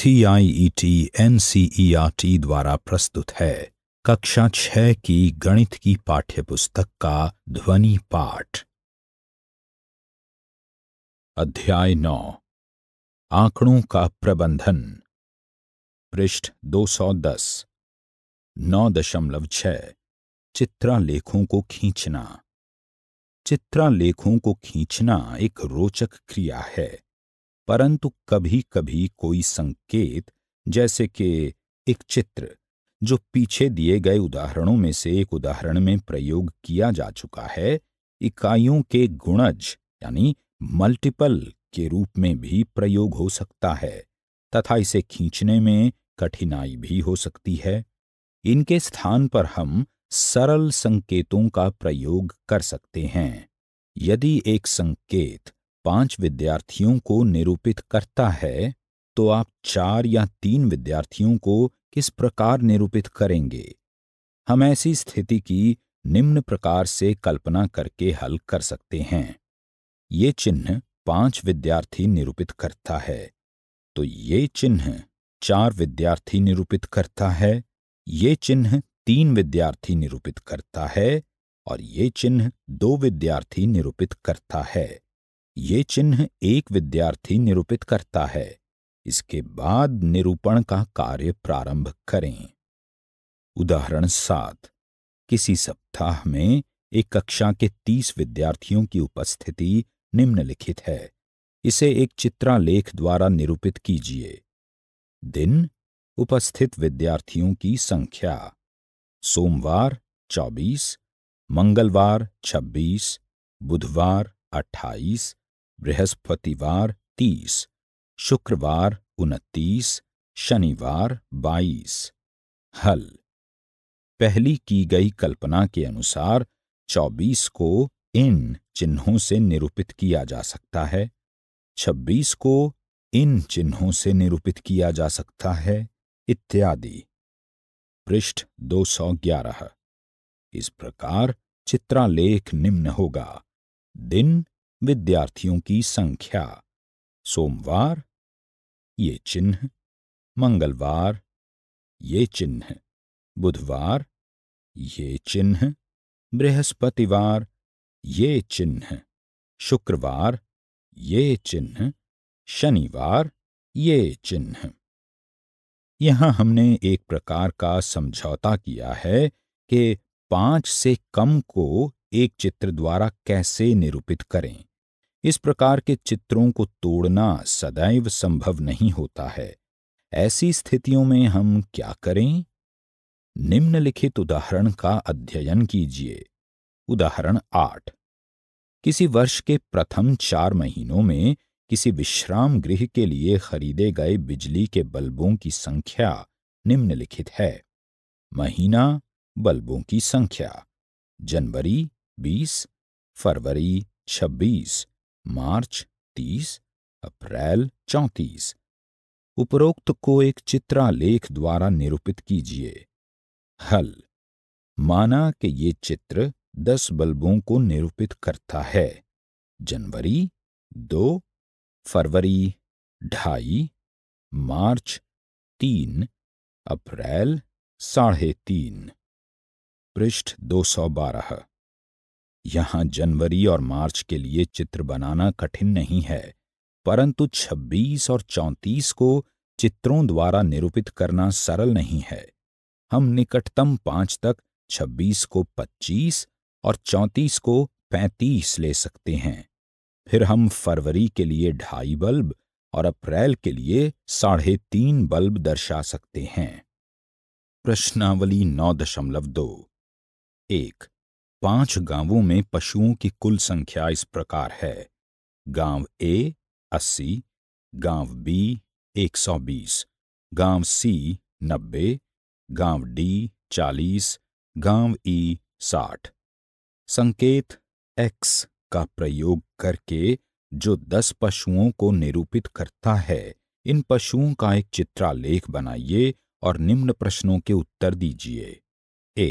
CIET NCERT e e द्वारा प्रस्तुत है कक्षा छह की गणित की पाठ्यपुस्तक का ध्वनि पाठ अध्याय नौ आंकड़ों का प्रबंधन पृष्ठ 210 नौ दशमलव छ चित्रालेखों को खींचना चित्रालेखों को खींचना एक रोचक क्रिया है परंतु कभी कभी कोई संकेत जैसे कि एक चित्र जो पीछे दिए गए उदाहरणों में से एक उदाहरण में प्रयोग किया जा चुका है इकाइयों के गुणज यानी मल्टीपल के रूप में भी प्रयोग हो सकता है तथा इसे खींचने में कठिनाई भी हो सकती है इनके स्थान पर हम सरल संकेतों का प्रयोग कर सकते हैं यदि एक संकेत पांच विद्यार्थियों को निरूपित करता है तो आप चार या तीन विद्यार्थियों को किस प्रकार निरूपित करेंगे हम ऐसी स्थिति की निम्न प्रकार से कल्पना करके हल कर सकते हैं ये चिन्ह पांच विद्यार्थी निरूपित करता है तो ये चिन्ह चार विद्यार्थी निरूपित करता है ये चिन्ह तीन विद्यार्थी निरूपित करता है और ये चिन्ह दो विद्यार्थी निरूपित करता है ये चिन्ह एक विद्यार्थी निरूपित करता है इसके बाद निरूपण का कार्य प्रारंभ करें उदाहरण सात किसी सप्ताह में एक कक्षा के तीस विद्यार्थियों की उपस्थिति निम्नलिखित है इसे एक चित्रालेख द्वारा निरूपित कीजिए दिन उपस्थित विद्यार्थियों की संख्या सोमवार 24, मंगलवार 26, बुधवार 28, बृहस्पतिवार तीस शुक्रवार उनतीस शनिवार बाईस हल पहली की गई कल्पना के अनुसार चौबीस को इन चिन्हों से निरूपित किया जा सकता है छब्बीस को इन चिन्हों से निरूपित किया जा सकता है इत्यादि पृष्ठ 211 इस प्रकार चित्रालेख निम्न होगा दिन विद्यार्थियों की संख्या सोमवार ये चिन्ह मंगलवार ये चिन्ह बुधवार ये चिन्ह बृहस्पतिवार ये चिन्ह शुक्रवार ये चिन्ह शनिवार ये चिन्ह यहां हमने एक प्रकार का समझौता किया है कि पांच से कम को एक चित्र द्वारा कैसे निरूपित करें इस प्रकार के चित्रों को तोड़ना सदैव संभव नहीं होता है ऐसी स्थितियों में हम क्या करें निम्नलिखित उदाहरण का अध्ययन कीजिए उदाहरण आठ किसी वर्ष के प्रथम चार महीनों में किसी विश्राम गृह के लिए खरीदे गए बिजली के बल्बों की संख्या निम्नलिखित है महीना बल्बों की संख्या जनवरी 20, फरवरी मार्च तीस अप्रैल चौंतीस उपरोक्त को एक चित्रालेख द्वारा निरूपित कीजिए हल माना कि ये चित्र दस बल्बों को निरूपित करता है जनवरी दो फरवरी ढाई मार्च तीन अप्रैल साढ़े तीन पृष्ठ दो सौ बारह यहाँ जनवरी और मार्च के लिए चित्र बनाना कठिन नहीं है परंतु 26 और 34 को चित्रों द्वारा निरूपित करना सरल नहीं है हम निकटतम पांच तक 26 को 25 और 34 को 35 ले सकते हैं फिर हम फरवरी के लिए ढाई बल्ब और अप्रैल के लिए साढ़े तीन बल्ब दर्शा सकते हैं प्रश्नावली नौ दशमलव दो एक पांच गांवों में पशुओं की कुल संख्या इस प्रकार है गांव ए 80, गांव बी 120, गांव सी 90, गांव डी 40, गांव ई e 60। संकेत एक्स का प्रयोग करके जो दस पशुओं को निरूपित करता है इन पशुओं का एक चित्रालेख बनाइए और निम्न प्रश्नों के उत्तर दीजिए ए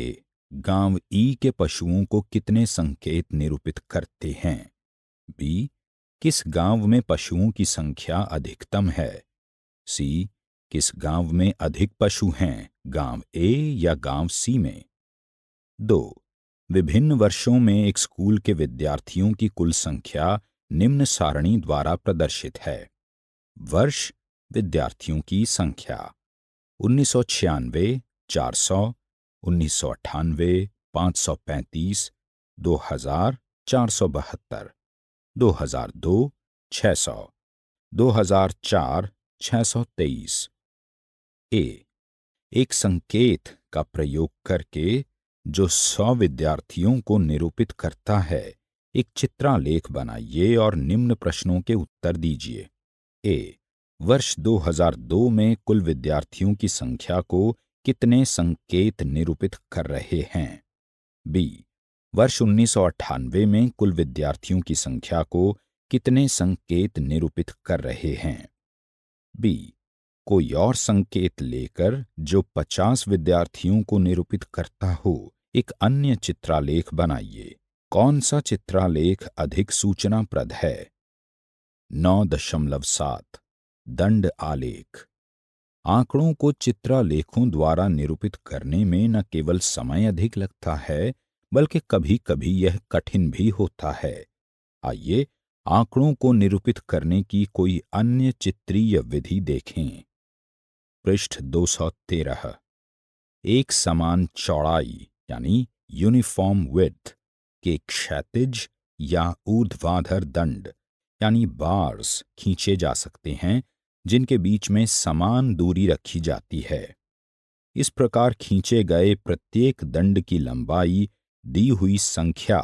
गांव ई के पशुओं को कितने संकेत निरूपित करते हैं बी किस गांव में पशुओं की संख्या अधिकतम है सी किस गांव में अधिक पशु हैं गांव ए या गांव सी में दो विभिन्न वर्षों में एक स्कूल के विद्यार्थियों की कुल संख्या निम्न सारणी द्वारा प्रदर्शित है वर्ष विद्यार्थियों की संख्या उन्नीस सौ छियानवे चार सौ उन्नीस सौ अट्ठानवे पाँच सौ पैंतीस दो हजार चार सौ बहत्तर दो हजार दो छः सौ दो हजार चार छ सौ तेईस ए एक संकेत का प्रयोग करके जो सौ विद्यार्थियों को निरूपित करता है एक चित्रालेख बनाइए और निम्न प्रश्नों के उत्तर दीजिए ए वर्ष 2002 में कुल विद्यार्थियों की संख्या को कितने संकेत निरूपित कर रहे हैं बी वर्ष उन्नीस में कुल विद्यार्थियों की संख्या को कितने संकेत निरूपित कर रहे हैं बी कोई और संकेत लेकर जो 50 विद्यार्थियों को निरूपित करता हो एक अन्य चित्रालेख बनाइए कौन सा चित्रालेख अधिक सूचनाप्रद है नौ दशमलव सात दंड आलेख आंकड़ों को चित्रालेखों द्वारा निरूपित करने में न केवल समय अधिक लगता है बल्कि कभी कभी यह कठिन भी होता है आइए आंकड़ों को निरूपित करने की कोई अन्य चित्रीय विधि देखें पृष्ठ 213 एक समान चौड़ाई यानी यूनिफॉर्म विथ के क्षैतिज या ऊर्ध्वाधर दंड यानी बार्स खींचे जा सकते हैं जिनके बीच में समान दूरी रखी जाती है इस प्रकार खींचे गए प्रत्येक दंड की लंबाई दी हुई संख्या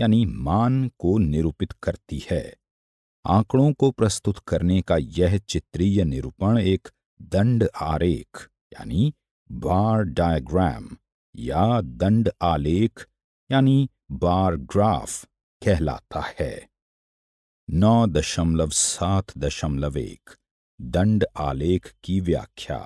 यानी मान को निरूपित करती है आंकड़ों को प्रस्तुत करने का यह चित्रीय निरूपण एक दंड आरेख यानी बार डायग्राम या दंड आलेख यानी बार ग्राफ कहलाता है नौ दशमलव सात दशमलव एक दंड आलेख की व्याख्या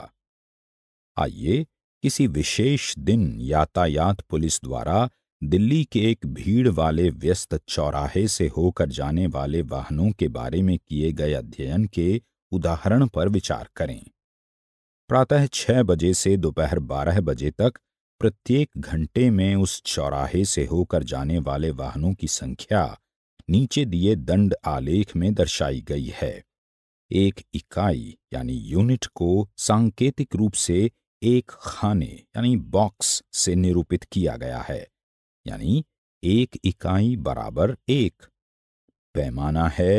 आइए किसी विशेष दिन यातायात पुलिस द्वारा दिल्ली के एक भीड़ वाले व्यस्त चौराहे से होकर जाने वाले वाहनों के बारे में किए गए अध्ययन के उदाहरण पर विचार करें प्रातः छह बजे से दोपहर बारह बजे तक प्रत्येक घंटे में उस चौराहे से होकर जाने वाले वाहनों की संख्या नीचे दिए दंड आलेख में दर्शाई गई है एक इकाई यानी यूनिट को सांकेतिक रूप से एक खाने यानी बॉक्स से निरूपित किया गया है यानी एक इकाई बराबर एक पैमाना है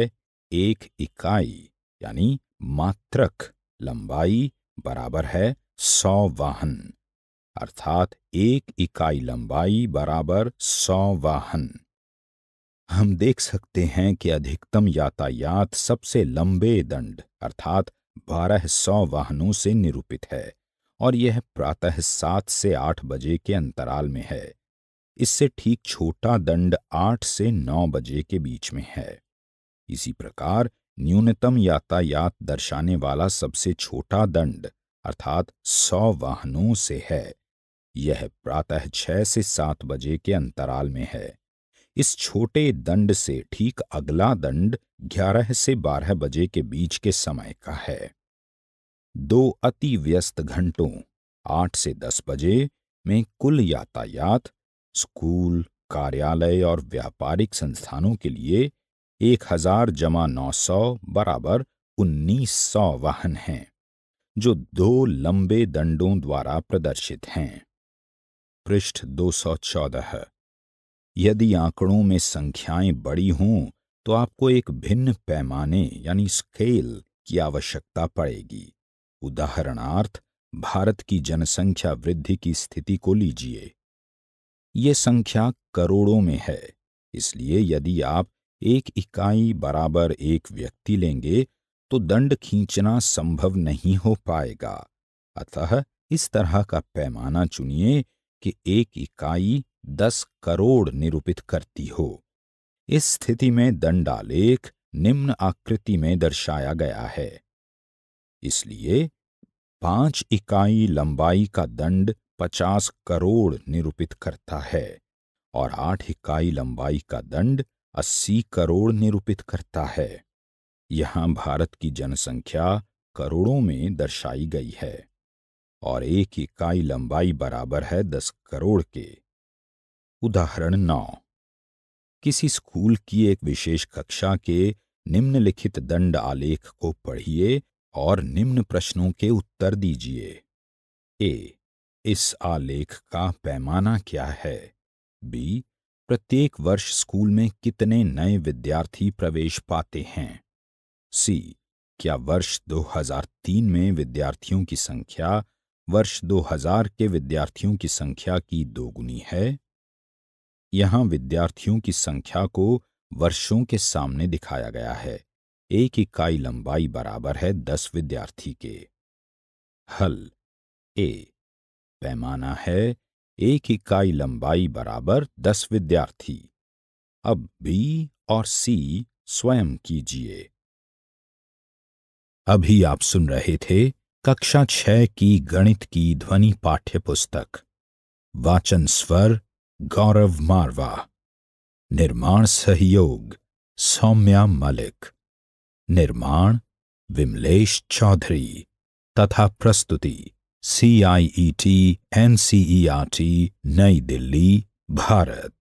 एक इकाई यानी मात्रक लंबाई बराबर है सौ वाहन अर्थात एक इकाई लंबाई बराबर सौ वाहन हम देख सकते हैं कि अधिकतम यातायात सबसे लंबे दंड अर्थात 1200 वाहनों से निरूपित है और यह प्रातः सात से आठ बजे के अंतराल में है इससे ठीक छोटा दंड आठ से नौ बजे के बीच में है इसी प्रकार न्यूनतम यातायात दर्शाने वाला सबसे छोटा दंड अर्थात सौ वाहनों से है यह प्रातः छह से सात बजे के अंतराल में है इस छोटे दंड से ठीक अगला दंड ग्यारह से बारह बजे के बीच के समय का है दो अति व्यस्त घंटों आठ से दस बजे में कुल यातायात स्कूल कार्यालय और व्यापारिक संस्थानों के लिए एक हजार जमा नौ सौ बराबर उन्नीस सौ वाहन हैं जो दो लंबे दंडों द्वारा प्रदर्शित हैं पृष्ठ दो सौ चौदह यदि आंकड़ों में संख्याएं बड़ी हों तो आपको एक भिन्न पैमाने यानी स्केल की आवश्यकता पड़ेगी उदाहरणार्थ भारत की जनसंख्या वृद्धि की स्थिति को लीजिए यह संख्या करोड़ों में है इसलिए यदि आप एक इकाई बराबर एक व्यक्ति लेंगे तो दंड खींचना संभव नहीं हो पाएगा अतः इस तरह का पैमाना चुनिए कि एक इकाई दस करोड़ निरूपित करती हो इस स्थिति में दंडालेख निम्न आकृति में दर्शाया गया है इसलिए पांच इकाई लंबाई का दंड पचास करोड़ निरूपित करता है और आठ इकाई लंबाई का दंड अस्सी करोड़ निरूपित करता है यहाँ भारत की जनसंख्या करोड़ों में दर्शाई गई है और एक इकाई लंबाई बराबर है दस करोड़ के उदाहरण नौ किसी स्कूल की एक विशेष कक्षा के निम्नलिखित दंड आलेख को पढ़िए और निम्न प्रश्नों के उत्तर दीजिए ए इस आलेख का पैमाना क्या है बी प्रत्येक वर्ष स्कूल में कितने नए विद्यार्थी प्रवेश पाते हैं सी क्या वर्ष 2003 में विद्यार्थियों की संख्या वर्ष 2000 के विद्यार्थियों की संख्या की दोगुनी है यहां विद्यार्थियों की संख्या को वर्षों के सामने दिखाया गया है एक इकाई लंबाई बराबर है दस विद्यार्थी के हल ए पैमाना है एक इकाई लंबाई बराबर दस विद्यार्थी अब बी और सी स्वयं कीजिए अभी आप सुन रहे थे कक्षा छह की गणित की ध्वनि पाठ्य पुस्तक वाचन स्वर गौरव मारवा निर्माण सहयोग सौम्या मलिक निर्माण विमलेश चौधरी तथा प्रस्तुति C I E T N C E R T New Delhi Bharat